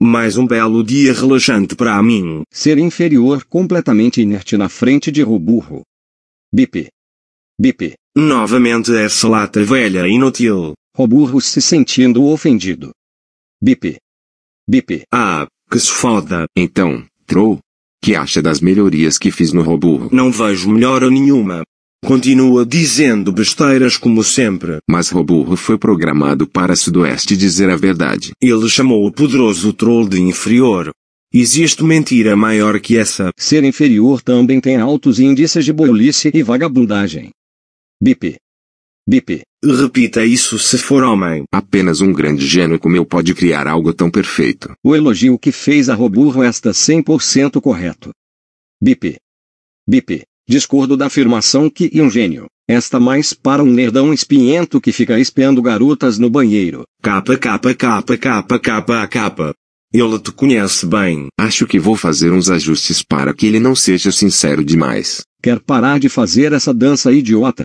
Mais um belo dia relaxante para mim. Ser inferior completamente inerte na frente de Roburro. Bip. Bip. Novamente essa lata velha inútil. Roburro se sentindo ofendido. Bip. Bip. Ah, que se foda. Então, Tro, que acha das melhorias que fiz no Roburro? Não vejo melhora nenhuma. Continua dizendo besteiras como sempre. Mas Roburro foi programado para Sudoeste dizer a verdade. Ele chamou o poderoso troll de inferior. Existe mentira maior que essa. Ser inferior também tem altos índices de bolice e vagabundagem. Bip. Bip. Repita isso se for homem. Apenas um grande gênio como eu pode criar algo tão perfeito. O elogio que fez a Roburro está 100% correto. Bip. Bip. Discordo da afirmação que e um gênio. Esta mais para um nerdão espinhento que fica espiando garotas no banheiro. Capa, capa, capa, capa, capa, capa. Ele te conhece bem. Acho que vou fazer uns ajustes para que ele não seja sincero demais. Quer parar de fazer essa dança idiota?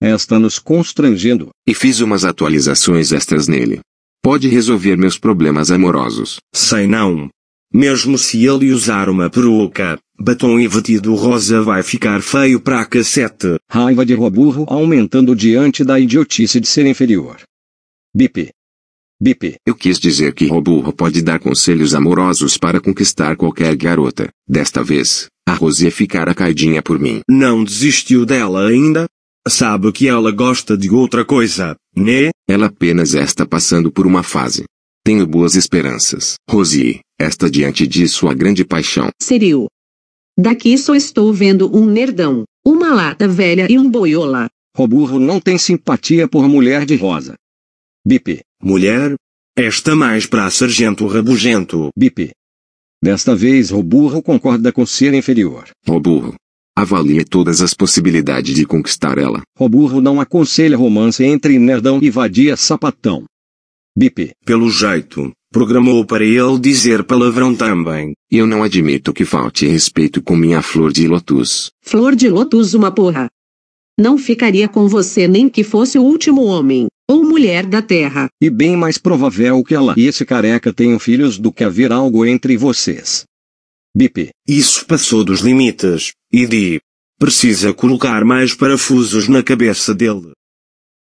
Esta nos constrangendo. E fiz umas atualizações extras nele. Pode resolver meus problemas amorosos. Sei não. Mesmo se ele usar uma peruca, Batom invertido rosa vai ficar feio pra cacete. Raiva de roburro aumentando diante da idiotice de ser inferior. Bip. Bip. Eu quis dizer que roburro pode dar conselhos amorosos para conquistar qualquer garota. Desta vez, a Rosie ficará caidinha por mim. Não desistiu dela ainda? Sabe que ela gosta de outra coisa, né? Ela apenas está passando por uma fase. Tenho boas esperanças. Rosie, esta diante de sua grande paixão. Cyril, Daqui só estou vendo um nerdão, uma lata velha e um boiola. O burro não tem simpatia por mulher de rosa. Bip. Mulher? Esta mais pra sargento rabugento. Bip. Desta vez o burro concorda com ser inferior. O burro. Avalia todas as possibilidades de conquistar ela. O burro não aconselha romance entre nerdão e vadia sapatão. Bip, pelo jeito, programou para ele dizer palavrão também. Eu não admito que falte respeito com minha flor de lótus. Flor de lótus uma porra. Não ficaria com você nem que fosse o último homem, ou mulher da terra. E bem mais provável que ela e esse careca tenham filhos do que haver algo entre vocês. Bip. Isso passou dos limites, e Di. Precisa colocar mais parafusos na cabeça dele.